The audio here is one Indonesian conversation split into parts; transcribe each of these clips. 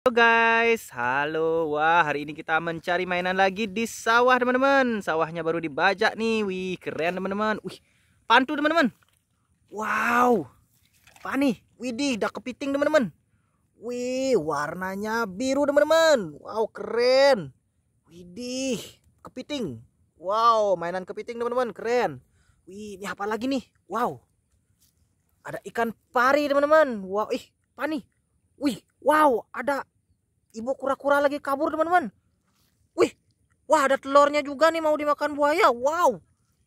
Halo guys, halo. Wah, hari ini kita mencari mainan lagi di sawah, teman-teman. Sawahnya baru dibajak nih. Wih, keren, teman-teman. Wih, pantu, teman-teman. Wow. Apa nih? Widih, udah kepiting, teman-teman. Wih, warnanya biru, teman-teman. Wow, keren. Widih, kepiting. Wow, mainan kepiting, teman-teman. Keren. Wih, ini apa lagi nih? Wow. Ada ikan pari, teman-teman. Wow, ih, apa nih? Wih, wow, ada Ibu kura-kura lagi kabur teman-teman. Wih, wah ada telurnya juga nih mau dimakan buaya. Wow.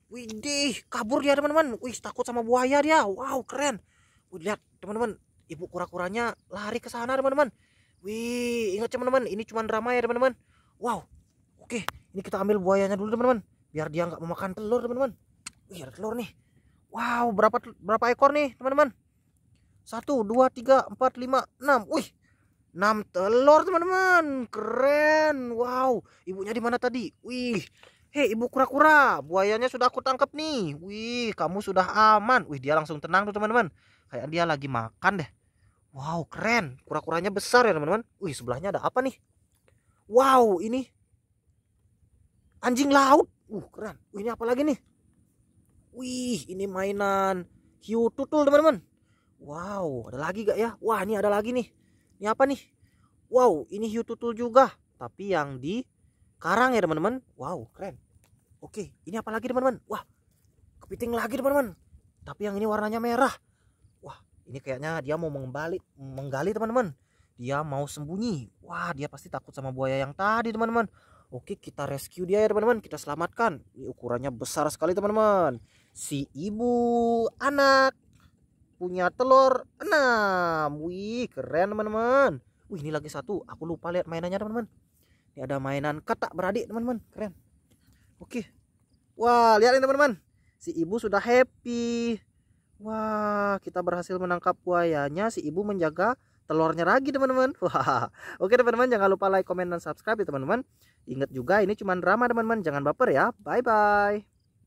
Widih, kabur dia teman-teman. Wih, takut sama buaya dia. Wow, keren. Wih, lihat teman-teman. Ibu kura-kuranya lari ke sana teman-teman. Wih, ingat teman-teman, ini cuma drama ya teman-teman. Wow. Oke, ini kita ambil buayanya dulu teman-teman. Biar dia nggak memakan telur teman-teman. Wih, ada telur nih. Wow, berapa berapa ekor nih teman-teman? Satu, dua, tiga, empat, lima, enam. Wih, 6 telur teman-teman keren wow ibunya di mana tadi wih hei ibu kura-kura buayanya sudah aku tangkap nih wih kamu sudah aman wih dia langsung tenang tuh teman-teman kayak dia lagi makan deh wow keren kura-kuranya besar ya teman-teman wih sebelahnya ada apa nih wow ini anjing laut uh keren wih, ini apa lagi nih wih ini mainan hiu tutul teman-teman Wow, ada lagi gak ya? Wah, ini ada lagi nih. Ini apa nih? Wow, ini hiu tutul juga, tapi yang di karang ya teman-teman. Wow, keren. Oke, ini apa lagi teman-teman? Wah, kepiting lagi teman-teman. Tapi yang ini warnanya merah. Wah, ini kayaknya dia mau menggali, menggali teman-teman. Dia mau sembunyi. Wah, dia pasti takut sama buaya yang tadi teman-teman. Oke, kita rescue dia ya teman-teman. Kita selamatkan. Ini ukurannya besar sekali teman-teman. Si ibu anak punya telur enam, Wih keren teman-teman Wih ini lagi satu Aku lupa lihat mainannya teman-teman Ini ada mainan katak beradik teman-teman Keren Oke Wah lihat ini teman-teman Si ibu sudah happy Wah kita berhasil menangkap buayanya Si ibu menjaga telurnya lagi teman-teman Wah Oke teman-teman jangan lupa like, komen, dan subscribe ya teman-teman Ingat juga ini cuma drama teman-teman Jangan baper ya Bye-bye